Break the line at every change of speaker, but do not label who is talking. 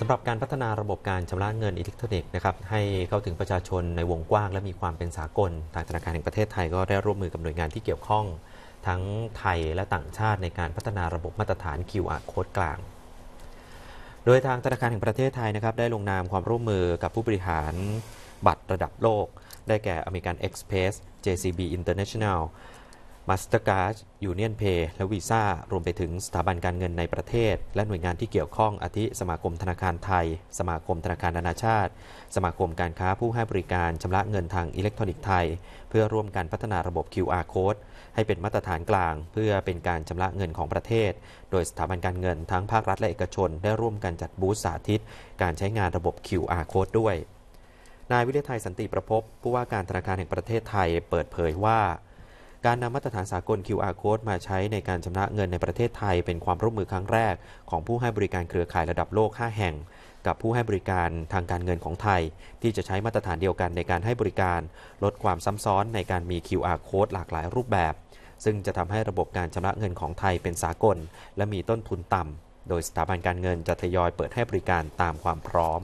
สำหรับการพัฒนาระบบการชำระเงินอิเล็กทรอนิกส์นะครับให้เข้าถึงประชาชนในวงกว้างและมีความเป็นสากลทางธนาคารแห่งประเทศไทยก็ได้ร่วมมือกับหน่วยงานที่เกี่ยวข้อง ทั้งไทยและต่างชาติในการพัฒนาระบบมาตรฐาน QR Code กลาง โดยทางธนาคารแห่งประเทศไทยนะครับได้ลงนามความร่วมมือกับผู้บริหารบัตรระดับโลก ได้แก่อ m e r i c a ส Express JCB International มาสเตอร์การ์ดยูเนียนเพย์และวีซ่า รวมไปถึงสถาบันการเงินในประเทศ และหน่วยงานที่เกี่ยวข้องอาทิสมาคมธนาคารไทย สมาคมธนาคารนานาชาติ สมาคมการค้าผู้ให้บริการชำระเงินทางอิเล็กทรอนิกส์ไทย เพื่อร่วมกันพัฒนาระบบ QR code ให้เป็นมาตรฐานกลาง เพื่อเป็นการชำระเงินของประเทศ โดยสถาบันการเงินทั้งภาครัฐและเอกชน ได้ร่วมกันจัดบูธสาธิต การใช้งานระบบ QR code ด้วย นายวิทยไทยสันติประพบผู้ว่าการธนาคารแห่งประเทศไทยเปิดเผยว่าการนำมาตรฐานสากล QR code มาใช้ในการชำระเงินในประเทศไทยเป็นความร่วมมือครั้งแรกของผู้ให้บริการเครือข่ายระดับโลก 5 แห่ง กับผู้ให้บริการทางการเงินของไทย ที่จะใช้มาตรฐานเดียวกันในการให้บริการลดความซ้ำซ้อนในการมี QR code หลากหลายรูปแบบ ซึ่งจะทำให้ระบบการชำระเงินของไทยเป็นสากล และมีต้นทุนต่ำโดยสถาบันการเงินจะทยอยเปิดให้บริการตามความพร้อม